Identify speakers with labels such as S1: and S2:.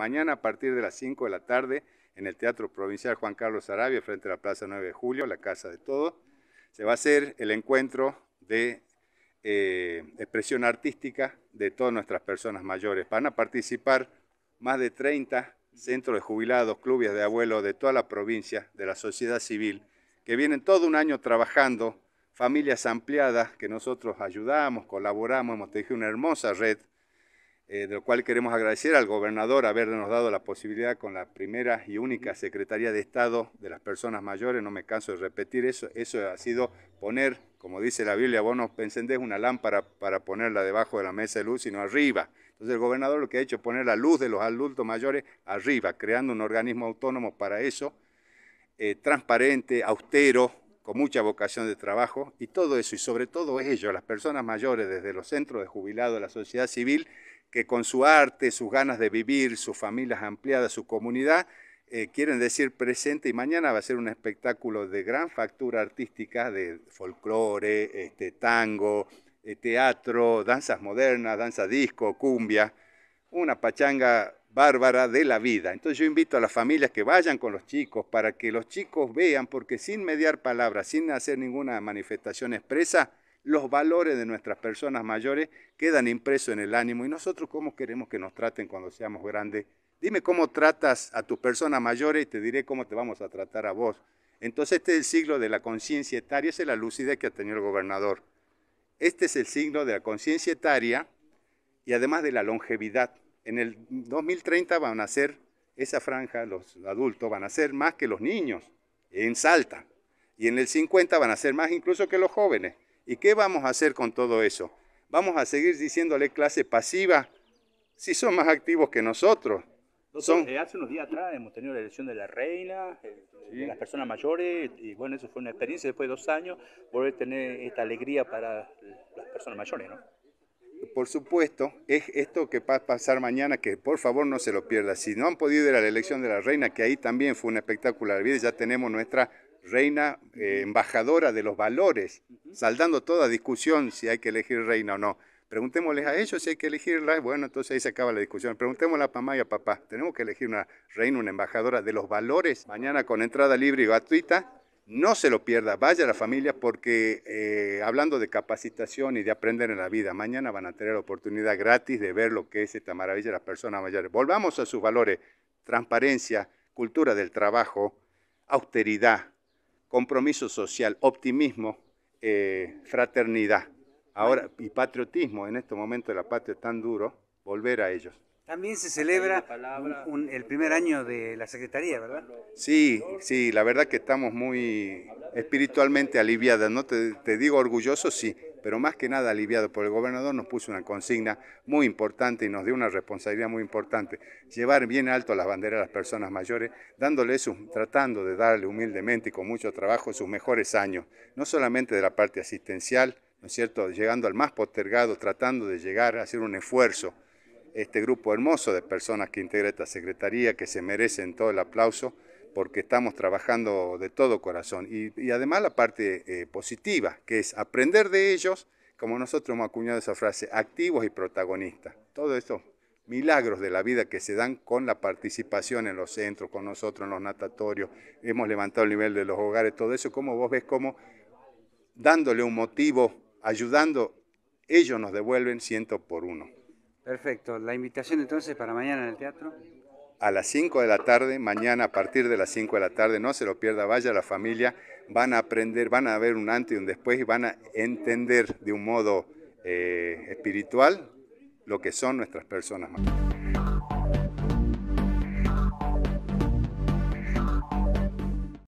S1: mañana a partir de las 5 de la tarde en el Teatro Provincial Juan Carlos Arabia, frente a la Plaza 9 de Julio, la Casa de Todo, se va a hacer el encuentro de eh, expresión artística de todas nuestras personas mayores. Van a participar más de 30 centros de jubilados, clubes de abuelos de toda la provincia, de la sociedad civil, que vienen todo un año trabajando, familias ampliadas que nosotros ayudamos, colaboramos, hemos tejido una hermosa red eh, de lo cual queremos agradecer al gobernador habernos dado la posibilidad con la primera y única Secretaría de Estado de las Personas Mayores, no me canso de repetir eso, eso ha sido poner, como dice la Biblia, vos no encendés una lámpara para ponerla debajo de la mesa de luz, sino arriba. Entonces el gobernador lo que ha hecho es poner la luz de los adultos mayores arriba, creando un organismo autónomo para eso, eh, transparente, austero, con mucha vocación de trabajo y todo eso, y sobre todo ello, las personas mayores desde los centros de jubilados, la sociedad civil, que con su arte, sus ganas de vivir, sus familias ampliadas, su comunidad, eh, quieren decir presente y mañana va a ser un espectáculo de gran factura artística, de folclore, este, tango, eh, teatro, danzas modernas, danza disco, cumbia, una pachanga bárbara de la vida. Entonces yo invito a las familias que vayan con los chicos para que los chicos vean, porque sin mediar palabras, sin hacer ninguna manifestación expresa, los valores de nuestras personas mayores quedan impresos en el ánimo. ¿Y nosotros cómo queremos que nos traten cuando seamos grandes? Dime cómo tratas a tus personas mayores y te diré cómo te vamos a tratar a vos. Entonces este es el siglo de la conciencia etaria, esa es la lucidez que ha tenido el gobernador. Este es el signo de la conciencia etaria y además de la longevidad. En el 2030 van a ser, esa franja, los adultos van a ser más que los niños en Salta. Y en el 50 van a ser más incluso que los jóvenes. ¿Y qué vamos a hacer con todo eso? Vamos a seguir diciéndole clase pasiva si son más activos que nosotros. Eh, hace unos días atrás hemos tenido la elección de la reina, eh, las personas mayores, y bueno, eso fue una experiencia después de dos años, volver a tener esta alegría para las personas mayores, ¿no? Por supuesto, es esto que va a pasar mañana, que por favor no se lo pierda. Si no han podido ir a la elección de la reina, que ahí también fue una espectacular vida, ya tenemos nuestra reina eh, embajadora de los valores, saldando toda discusión si hay que elegir reina o no. Preguntémosles a ellos si hay que elegirla, bueno, entonces ahí se acaba la discusión. Preguntémosle a mamá y a papá, tenemos que elegir una reina, una embajadora de los valores, mañana con entrada libre y gratuita, no se lo pierda, vaya a la familia porque eh, hablando de capacitación y de aprender en la vida, mañana van a tener la oportunidad gratis de ver lo que es esta maravilla de las personas mayores. Volvamos a sus valores, transparencia, cultura del trabajo, austeridad, compromiso social, optimismo, eh, fraternidad. Ahora, y patriotismo, en este momento de la patria tan duro, volver a ellos. También se celebra el primer año de la Secretaría, ¿verdad? Sí, sí, la verdad que estamos muy espiritualmente aliviadas, ¿no? Te, te digo orgulloso, sí, pero más que nada aliviado por el gobernador, nos puso una consigna muy importante y nos dio una responsabilidad muy importante, llevar bien alto las banderas a las personas mayores, tratando de darle humildemente y con mucho trabajo sus mejores años, no solamente de la parte asistencial, ¿no es cierto?, llegando al más postergado, tratando de llegar a hacer un esfuerzo. Este grupo hermoso de personas que integra esta Secretaría, que se merecen todo el aplauso, porque estamos trabajando de todo corazón. Y, además la parte eh, positiva, que es aprender de ellos, como nosotros hemos acuñado esa frase, activos y protagonistas. Todo estos milagros de la vida que se dan con la participación en los centros, con nosotros en los natatorios, hemos levantado el nivel de los hogares, todo eso, como vos ves como dándole un motivo, ayudando, ellos nos devuelven ciento por uno. Perfecto, la invitación entonces para mañana en el teatro a las 5 de la tarde, mañana a partir de las 5 de la tarde, no se lo pierda, vaya la familia, van a aprender, van a ver un antes y un después y van a entender de un modo eh, espiritual lo que son nuestras personas.